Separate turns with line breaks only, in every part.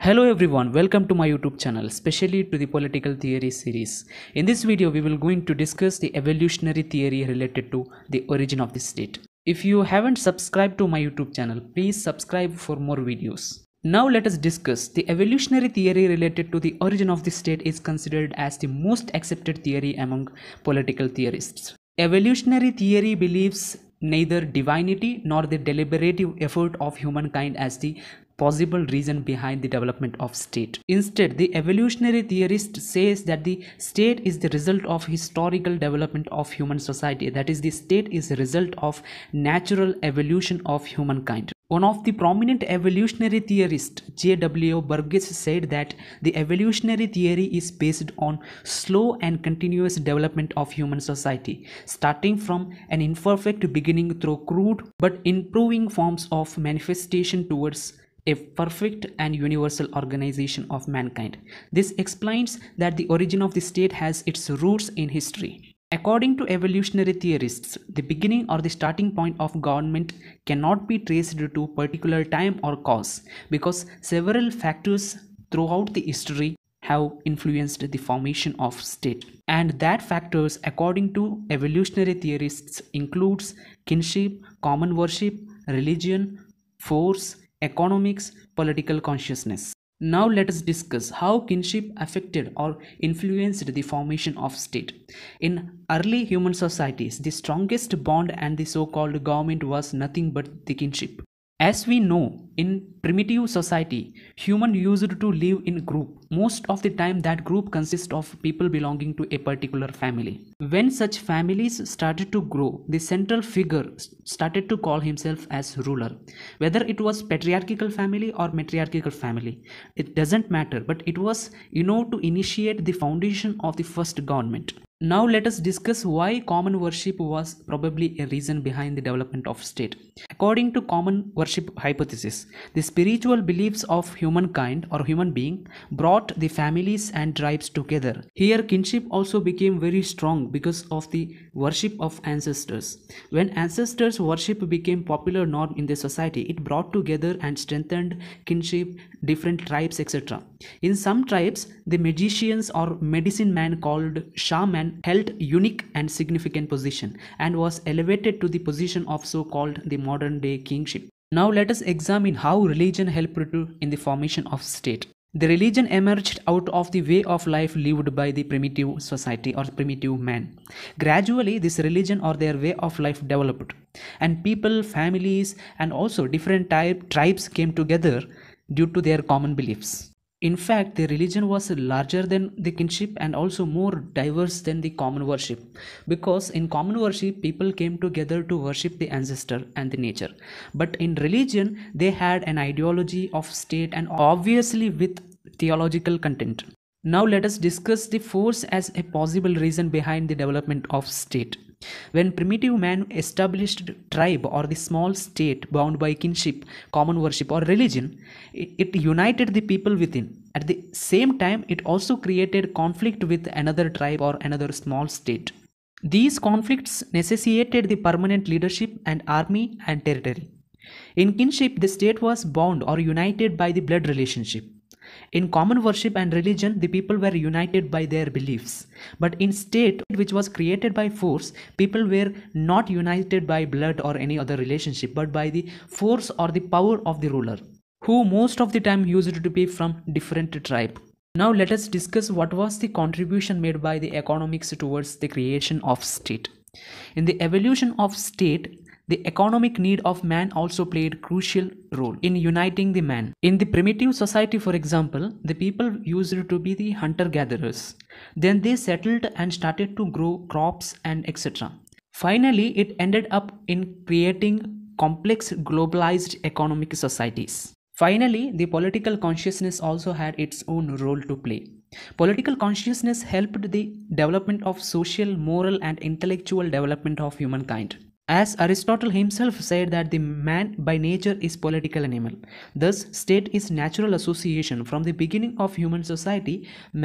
Hello everyone, welcome to my YouTube channel, especially to the political theory series. In this video, we will going to discuss the evolutionary theory related to the origin of the state. If you haven't subscribed to my YouTube channel, please subscribe for more videos. Now let us discuss the evolutionary theory related to the origin of the state is considered as the most accepted theory among political theorists. Evolutionary theory believes neither divinity nor the deliberative effort of humankind as the possible reason behind the development of state. Instead, the evolutionary theorist says that the state is the result of historical development of human society. That is, the state is a result of natural evolution of humankind. One of the prominent evolutionary theorists, J.W. Burgess, said that the evolutionary theory is based on slow and continuous development of human society, starting from an imperfect beginning through crude but improving forms of manifestation towards a perfect and universal organization of mankind. This explains that the origin of the state has its roots in history. According to evolutionary theorists, the beginning or the starting point of government cannot be traced to particular time or cause because several factors throughout the history have influenced the formation of state and that factors according to evolutionary theorists includes kinship common worship religion force economics, political consciousness. Now let us discuss how kinship affected or influenced the formation of state. In early human societies, the strongest bond and the so-called government was nothing but the kinship. As we know, in primitive society, human used to live in group. Most of the time that group consists of people belonging to a particular family. When such families started to grow, the central figure started to call himself as ruler. Whether it was patriarchal family or matriarchal family, it doesn't matter, but it was you know to initiate the foundation of the first government. Now let us discuss why common worship was probably a reason behind the development of state. According to common worship hypothesis, the spiritual beliefs of humankind or human being brought the families and tribes together. Here kinship also became very strong because of the worship of ancestors. When ancestors worship became popular norm in the society, it brought together and strengthened kinship, different tribes etc. In some tribes, the magicians or medicine man called shaman held unique and significant position and was elevated to the position of so called the modern day kingship. Now let us examine how religion helped in the formation of state. The religion emerged out of the way of life lived by the primitive society or primitive man. Gradually, this religion or their way of life developed, and people, families, and also different type, tribes came together due to their common beliefs. In fact, the religion was larger than the kinship and also more diverse than the common worship. Because in common worship, people came together to worship the ancestor and the nature. But in religion, they had an ideology of state and obviously with theological content. Now let us discuss the force as a possible reason behind the development of state. When primitive man established tribe or the small state bound by kinship, common worship, or religion, it, united the people within. At the same time, it also created conflict with another tribe or another small state. These conflicts necessitated the permanent leadership and army and territory. In kinship, the state was bound or united by the blood relationship. In common worship and religion, the people were united by their beliefs. But in state, which was created by force, people were not united by blood or any other relationship, but by the force or the power of the ruler, who most of the time used to be from different tribe. Now let us discuss what was the contribution made by the economics towards the creation of state. In the evolution of state, the economic need of man also played crucial role in uniting the man. In the primitive society, for example, the people used to be the hunter-gatherers. Then they settled and started to grow crops and etc. Finally, it ended up in creating complex globalized economic societies. Finally, the political consciousness also had its own role to play. Political consciousness helped the development of social, moral, and intellectual development of humankind as aristotle himself said that the man by nature is political animal thus state is natural association from the beginning of human society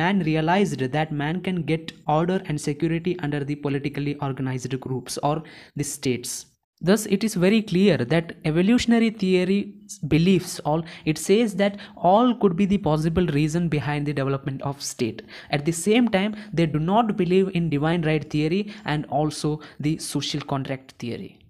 man realized that man can get order and security under the politically organized groups or the states Thus, it is very clear that evolutionary theory believes all, it says that all could be the possible reason behind the development of state. At the same time, they do not believe in divine right theory and also the social contract theory.